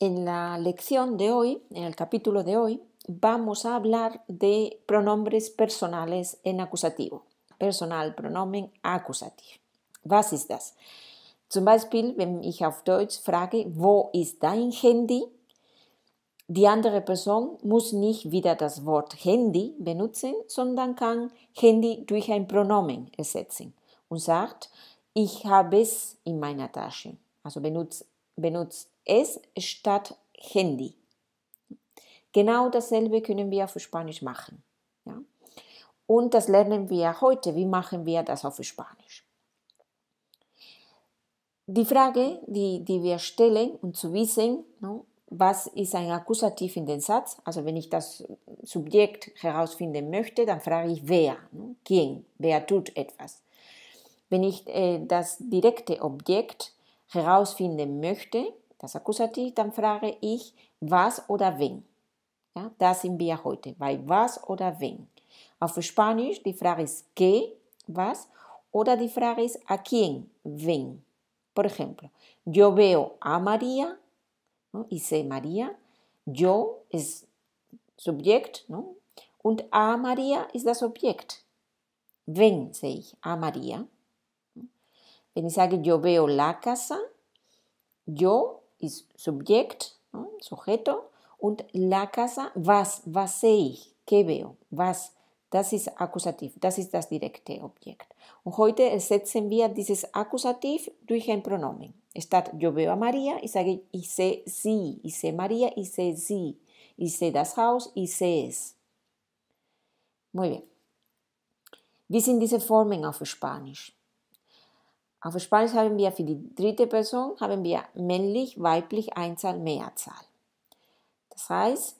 En la lección de hoy, en el capítulo de hoy, vamos a hablar de pronombres personales en acusativo. Personal, Pronomen, Akkusativ. ¿Qué es eso? Zum Beispiel, wenn yo auf Deutsch frage, wo ist dein Handy? Die andere Person muss nicht wieder das Wort Handy benutzen, sondern kann Handy durch ein Pronomen ersetzen und sagt, ich habe es in meiner Tasche. Also benutzt, benutzt es statt Handy. Genau dasselbe können wir auf Spanisch machen. Ja? Und das lernen wir heute. Wie machen wir das auf Spanisch? Die Frage, die, die wir stellen, um zu wissen, no, ne, was ist ein Akkusativ in den Satz, also wenn ich das Subjekt herausfinden möchte, dann frage ich wer, no, ne? quién, wer tut etwas. Wenn ich äh, das direkte Objekt herausfinden möchte, das Akkusativ, dann frage ich was oder wen. Ja, da sind wir heute bei was oder wen. Auf Spanisch die Frage ist qué, was, oder die Frage ist a quién, wen. Por ejemplo, yo veo a María no, y sé María. Yo es Subjekt no, und a María ist das Objekt. Wen sehe ich? A María. Wenn ich sage, yo veo la casa, yo ist Subjekt, Sujeto, und la casa, was, was sehe ich, que veo, was, das ist Akkusativ, das ist das direkte Objekt. Und heute ersetzen wir dieses Akkusativ durch ein Pronomen. Statt yo veo a Maria, ich sage ich sehe sie, ich sehe Maria, ich sehe sie, ich sehe das Haus, ich sehe es. Muy bien. Wie sind diese Formen auf Spanisch? Auf Spanisch haben wir für die dritte Person haben wir männlich, weiblich, Einzahl, Mehrzahl. Das heißt,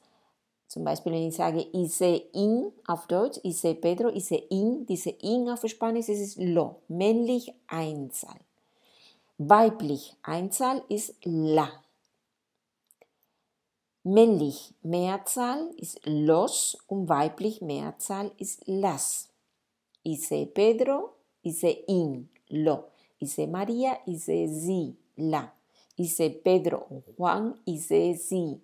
zum Beispiel, wenn ich sage, ich sehe ihn auf Deutsch, ich sehe Pedro, ich sehe ihn, diese ihn auf Spanisch, es ist lo, männlich Einzahl. Weiblich Einzahl ist la. Männlich Mehrzahl ist los und weiblich Mehrzahl ist las. Ich sehe Pedro, ich sehe ihn, lo hice María, hice sie, la. Hice Pedro o Juan, hice sie.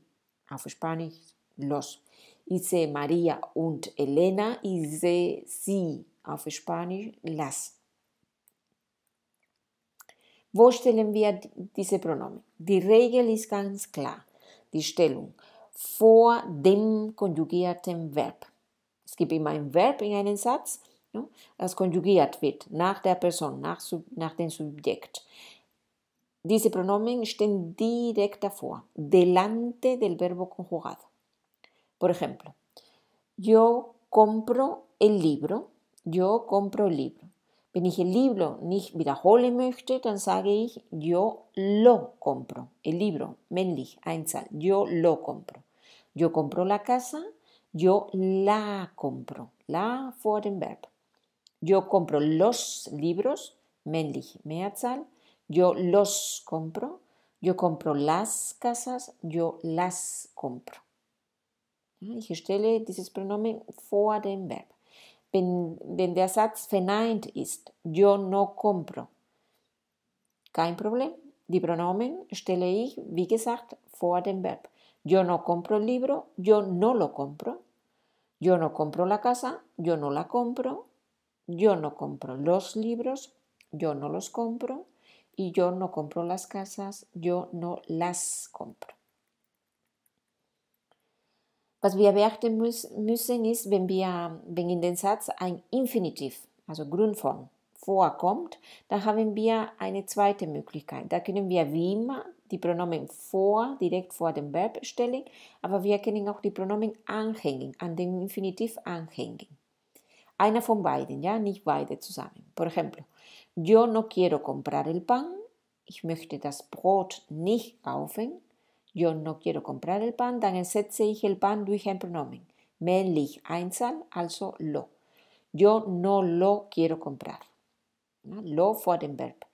Auf Spanisch los. Hice María und Elena, hice sie. Auf Spanisch las. Wo stellen wir diese Pronomen? Die Regel ist ganz klar. Die Stellung vor dem konjugierten Verb. Es gibt immer ein Verb in einem Satz no? das konjugiert wird nach der Person, nach, nach dem Subjekt. Diese Pronomen stehen direkt davor, delante del verbo conjugado. Por ejemplo, yo compro el libro, yo compro el libro. Wenn ich el libro nicht wiederholen möchte, dann sage ich yo lo compro. El libro, männlich, Einzahl, yo lo compro. Yo compro la casa, yo la compro. La vor dem verbo. Yo compro los libros, männlich, meatzal, yo los compro, yo compro las casas, yo las compro. Ich ah, stelle dieses Pronomen vor dem Verb. Wenn, wenn der Satz verneint ist, yo no compro, kein Problem. Die Pronomen stelle ich, wie gesagt, vor dem Verb. Yo no compro el libro, yo no lo compro. Yo no compro la casa, yo no la compro. Yo no compro los libros, yo no los compro y yo no compro las casas, yo no las compro. Was wir beachten müssen ist, wenn, wir, wenn in den Satz ein Infinitiv, also Grundform, vorkommt, dann haben wir eine zweite Möglichkeit. Da können wir wie immer die Pronomen vor, direkt vor dem Verb stellen, aber wir können auch die Pronomen anhängen, an dem Infinitiv anhängen. Einer von beiden, ja, nicht beide zusammen. Por ejemplo, yo no quiero comprar el pan, ich möchte das Brot nicht kaufen. Yo no quiero comprar el pan, dann ersetze ich el pan durch ein Pronomen. Männlich einzeln, also lo. Yo no lo quiero comprar. lo vor dem Verb.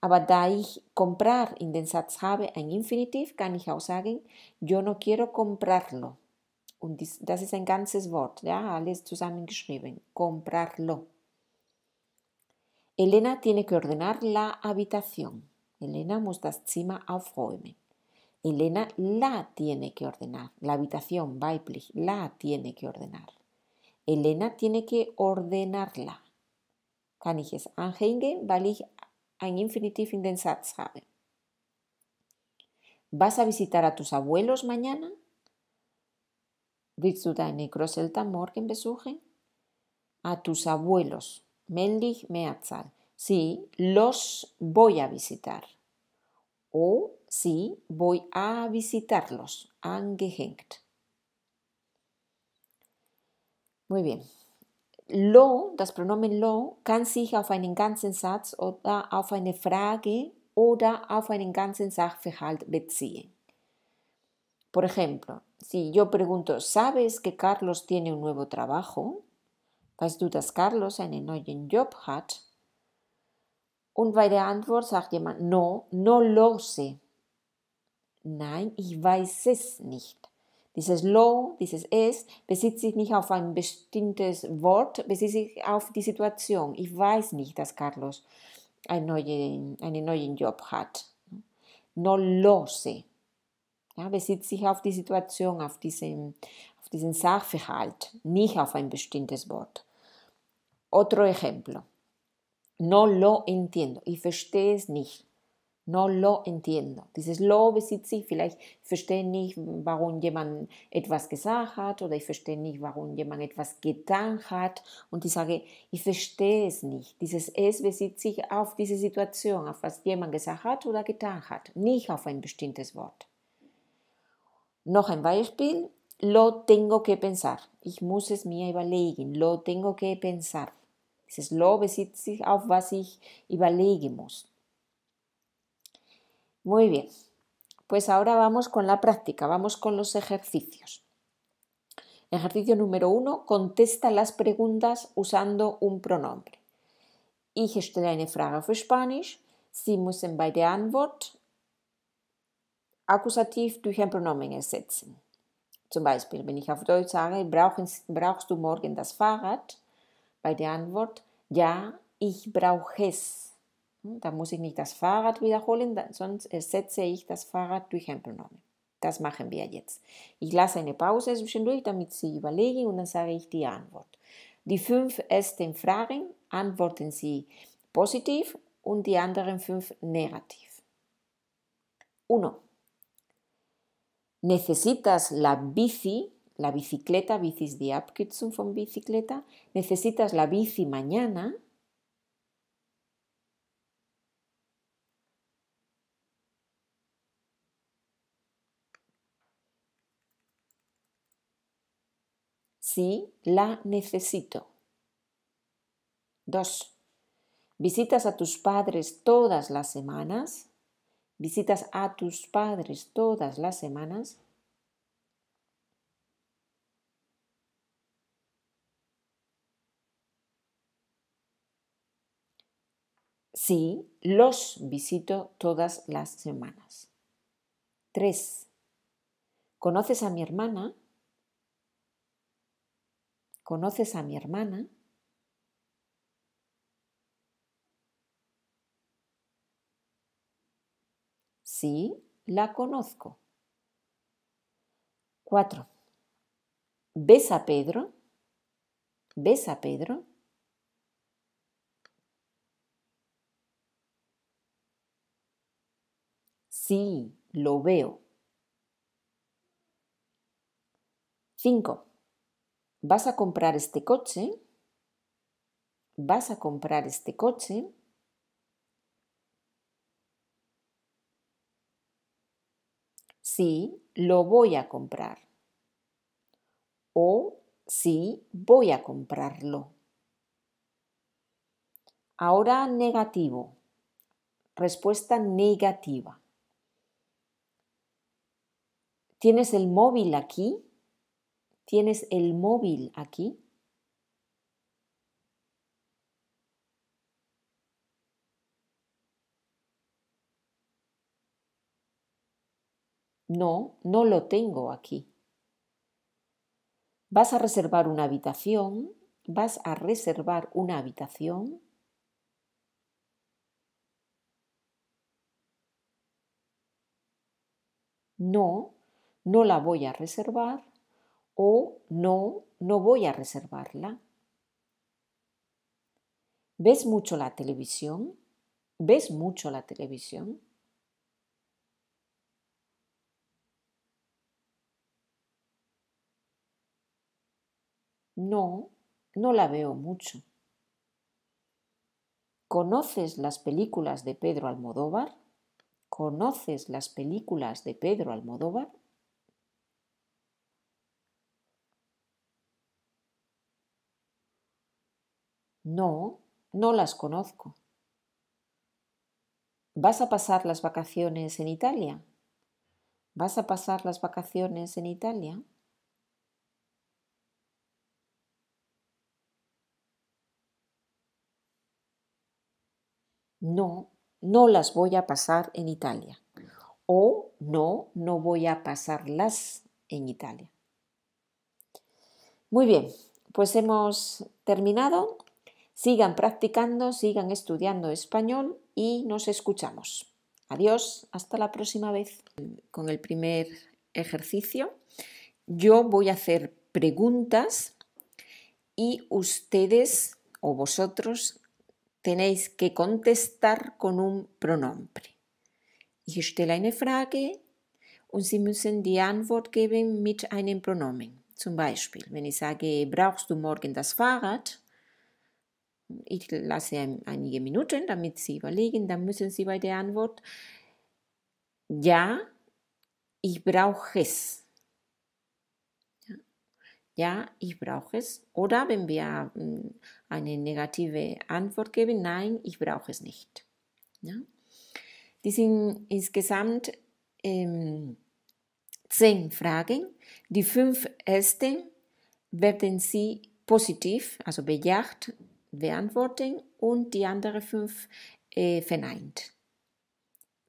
Aber da ich comprar in den Satz habe, ein Infinitiv, kann ich auch sagen, yo no quiero comprarlo. Und das ist ein ganzes Wort, ja, alles zusammengeschrieben. Comprarlo. Elena tiene que ordenar la habitación. Elena muss das Zimmer aufräumen. Elena la tiene que ordenar. La habitación, weiblich, la tiene que ordenar. Elena tiene que ordenarla. Kann ich es anhängen, weil ich ein Infinitiv in den Satz habe. ¿Vas a visitar a tus abuelos mañana? deine Großeltern morgen besuchen? A tus abuelos, dich, Meatzal. Sí, los voy a visitar. O sí, voy a visitarlos. Angehängt. Muy bien. Lo, das Pronomen lo, kann sich auf einen ganzen Satz oder auf eine Frage oder auf einen ganzen Sachverhalt beziehen. Por ejemplo, si yo pregunto, ¿sabes que Carlos tiene un nuevo trabajo? Weißt du, dass Carlos einen neuen Job hat? Und bei der Antwort sagt jemand, no, no lo sé. Nein, ich weiß es nicht. Dieses lo, dieses es, besitzt sich nicht auf ein bestimmtes Wort, besitzt sich auf die Situation. Ich weiß nicht, dass Carlos einen neuen, einen neuen Job hat. No lo sé. Ja, bezieht sich auf die Situation, auf diesen, auf diesen Sachverhalt, nicht auf ein bestimmtes Wort. Otro ejemplo. No lo entiendo. Ich verstehe es nicht. No lo entiendo. Dieses lo besitzt sich vielleicht, ich verstehe nicht, warum jemand etwas gesagt hat oder ich verstehe nicht, warum jemand etwas getan hat. Und ich sage, ich verstehe es nicht. Dieses es besitzt sich auf diese Situation, auf was jemand gesagt hat oder getan hat, nicht auf ein bestimmtes Wort. noch ein Beispiel. Lo tengo que pensar. Ich muss es mir überlegen. Lo tengo que pensar. es Lo besitzt sich auf, was ich überlegen muss. Muy bien. Pues ahora vamos con la práctica, vamos con los ejercicios. Ejercicio número uno, contesta las preguntas usando un pronombre. Ich stelle eine Frage für Spanisch. Sie müssen bei der Antwort Akkusativ durch ein Pronomen ersetzen. Zum Beispiel, wenn ich auf Deutsch sage, brauchst du morgen das Fahrrad? Bei der Antwort, ja, ich brauche es. Hm, da muss ich nicht das Fahrrad wiederholen, sonst ersetze ich das Fahrrad durch ein Pronomen. Das machen wir jetzt. Ich lasse eine Pause zwischendurch, damit Sie überlegen und dann sage ich die Antwort. Die fünf ersten Fragen antworten Sie positiv und die anderen fünf negativ. Uno. necesitas la bici, la bicicleta, bicis die Abkürzung von bicicleta, necesitas la bici mañana, Sí, la necesito. Dos. Visitas a tus padres todas las semanas visitas a tus padres todas las semanas, Sí, los visito todas las semanas. Tres. ¿Conoces a mi hermana? ¿Conoces a mi hermana? Sí, la conozco. 4. ¿Ves a Pedro? ¿Ves a Pedro? Sí, lo veo. 5. ¿Vas a comprar este coche? ¿Vas a comprar este coche? sí lo voy a comprar o sí voy a comprarlo. Ahora negativo. Respuesta negativa. ¿Tienes el móvil aquí? ¿Tienes el móvil aquí? No, no lo tengo aquí. ¿Vas a reservar una habitación? ¿Vas a reservar una habitación? No, no la voy a reservar o no, no voy a reservarla. ¿Ves mucho la televisión? ¿Ves mucho la televisión? No, no la veo mucho. ¿Conoces las películas de Pedro Almodóvar? ¿Conoces las películas de Pedro Almodóvar? No, no las conozco. ¿Vas a pasar las vacaciones en Italia? ¿Vas a pasar las vacaciones en Italia? no, no las voy a pasar en Italia. O no, no voy a pasarlas en Italia. Muy bien, pues hemos terminado. Sigan practicando, sigan estudiando español y nos escuchamos. Adiós, hasta la próxima vez. Con el primer ejercicio, yo voy a hacer preguntas y ustedes o vosotros tenéis que contestar con un pronombre. Ich stelle eine Frage und Sie müssen die Antwort geben mit einem Pronomen. Zum Beispiel, wenn ich sage, brauchst du morgen das Fahrrad? Ich lasse einige Minuten, damit Sie überlegen, dann müssen Sie bei der Antwort, ja, ich brauche es ja, ich brauche es. Oder wenn wir ähm, eine negative Antwort geben, nein, ich brauche es nicht. Ja? Die sind insgesamt ähm, zehn Fragen. Die fünf ersten werden Sie positiv, also bejaht, beantworten und die anderen fünf äh, verneint.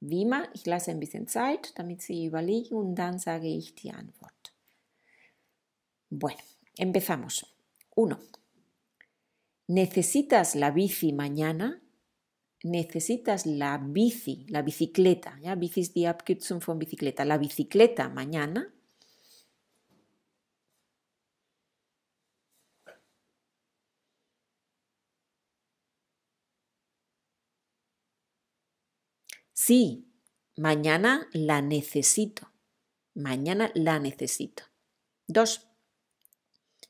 Wie immer, ich lasse ein bisschen Zeit, damit Sie überlegen und dann sage ich die Antwort. Bueno, empezamos. Uno. ¿Necesitas la bici mañana? ¿Necesitas la bici, la bicicleta? ¿Ya? Bicis, die von bicicleta. ¿La bicicleta mañana? Sí, mañana la necesito. Mañana la necesito. Dos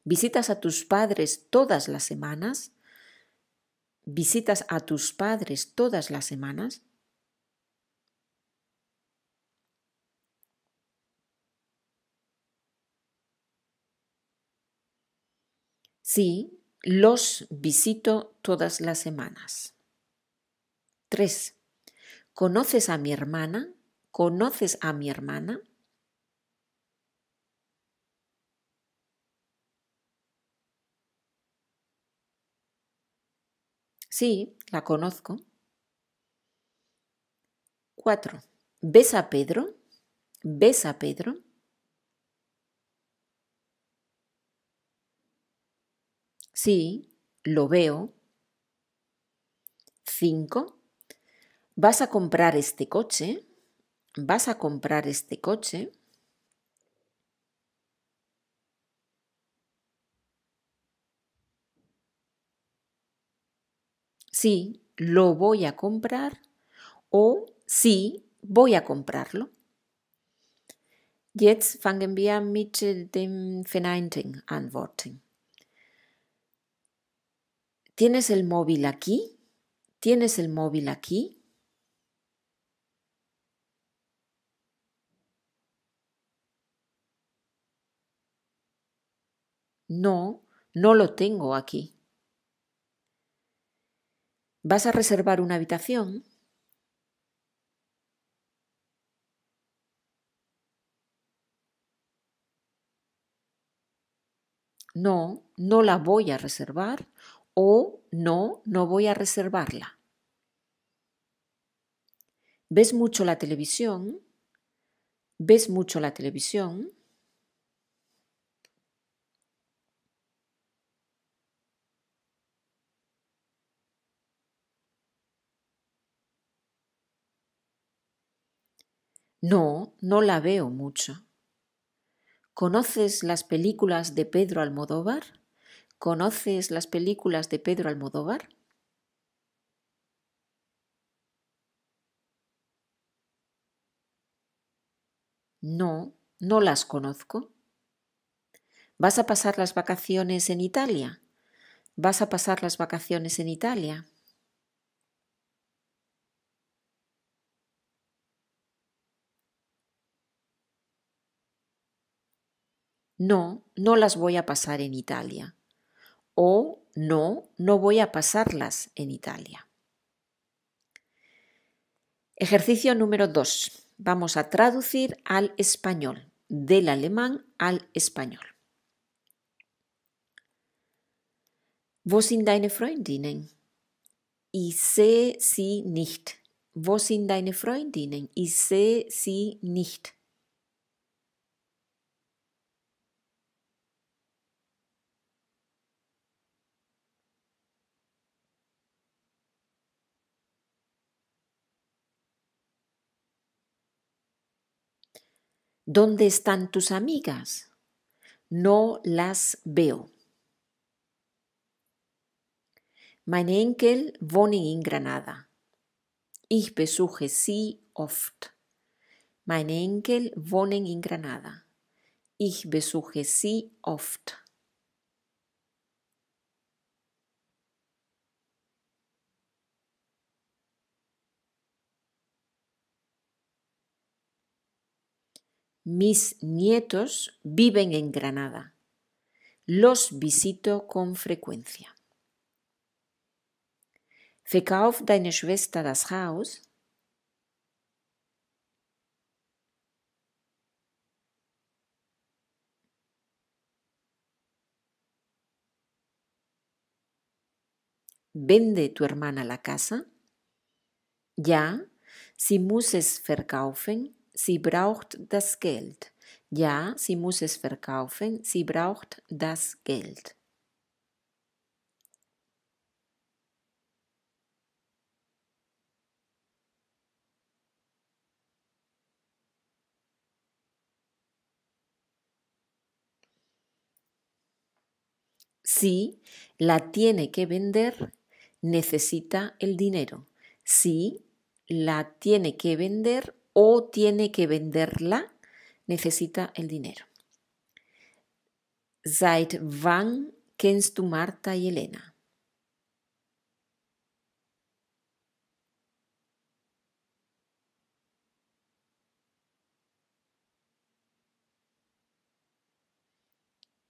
visitas a tus padres todas las semanas, visitas a tus padres todas las semanas, Sí, los visito todas las semanas. 3. ¿Conoces a mi hermana? ¿Conoces a mi hermana? Sí, la conozco. Cuatro, ¿Ves a Pedro? ¿Ves a Pedro? Sí, lo veo. 5. ¿Vas a comprar este coche? ¿Vas a comprar este coche? Sí, lo voy a comprar o sí, voy a comprarlo. Jetzt fangen wir mit dem Antworten. ¿Tienes el móvil aquí? ¿Tienes el móvil aquí? No, no lo tengo aquí vas a reservar una habitación no, no la voy a reservar o no, no voy a reservarla. ¿Ves mucho la televisión? ¿Ves mucho la televisión? No, no la veo mucho. ¿Conoces las películas de Pedro Almodóvar? ¿Conoces las películas de Pedro Almodóvar? No, no las conozco. ¿Vas a pasar las vacaciones en Italia? ¿Vas a pasar las vacaciones en Italia? no, no las voy a pasar en Italia. O no, no voy a pasarlas en Italia. Ejercicio número 2. Vamos a traducir al español, del alemán al español. Wo sind deine Freundinnen? Ich sehe sie nicht. Wo sind deine Freundinnen? Ich sehe sie nicht. ¿Dónde están tus amigas? No las veo. Mein Enkel wohnen in Granada. Ich besuche sie oft. Mein Enkel wohnen in Granada. Ich besuche sie oft. Mis nietos viven en Granada. Los visito con frecuencia. Verkauf deine Schwester das Haus? ¿Vende tu hermana la casa? Ja, sie muss es verkaufen, Sie braucht das Geld. Ya, si muss verkaufen. Sie braucht das Geld. Si la tiene que vender, necesita el dinero. Si la tiene que vender, o tiene que venderla, necesita el dinero. Seit wann kennst du Marta y Elena?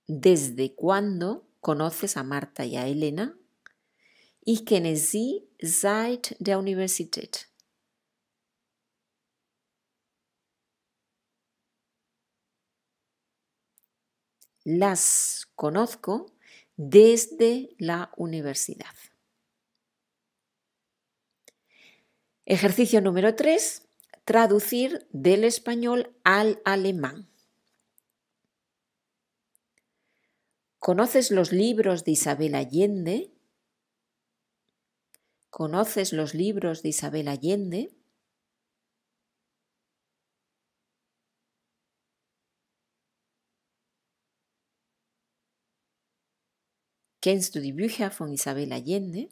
¿Desde cuándo conoces a Marta y a Elena? ¿Y kenne sie seit der Universität. las conozco desde la universidad. Ejercicio número 3. Traducir del español al alemán. ¿Conoces los libros de Isabel Allende? ¿Conoces los libros de Isabel Allende? Kennst du de Bücher von Isabel Allende?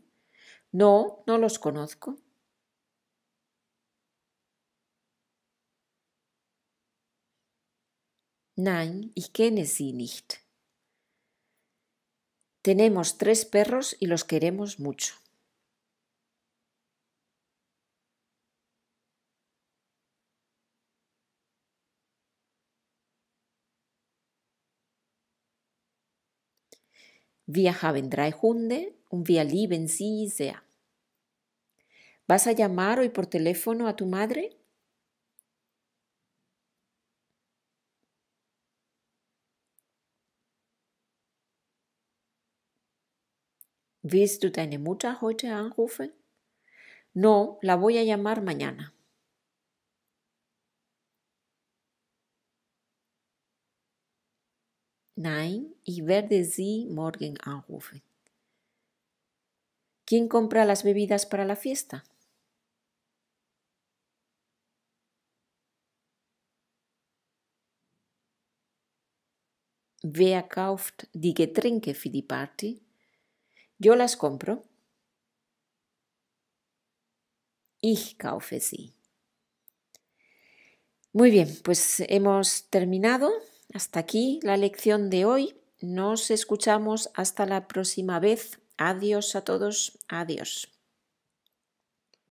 No, no los conozco. Nein, ich kenne sie nicht. Tenemos tres perros y los queremos mucho. Wir haben drei Hunde und wir lieben sie sehr. ¿Vas a llamar hoy por teléfono a tu madre? Willst du deine Mutter heute anrufen? No, la voy a llamar mañana. Nein, ich werde sie morgen anrufen. ¿Quién compra las bebidas para la fiesta? Wer kauft die Getränke für die Party? Yo las compro. Ich kaufe sie. Muy bien, pues hemos terminado hasta aquí la lección de hoy. Nos escuchamos hasta la próxima vez. Adiós a todos. Adiós.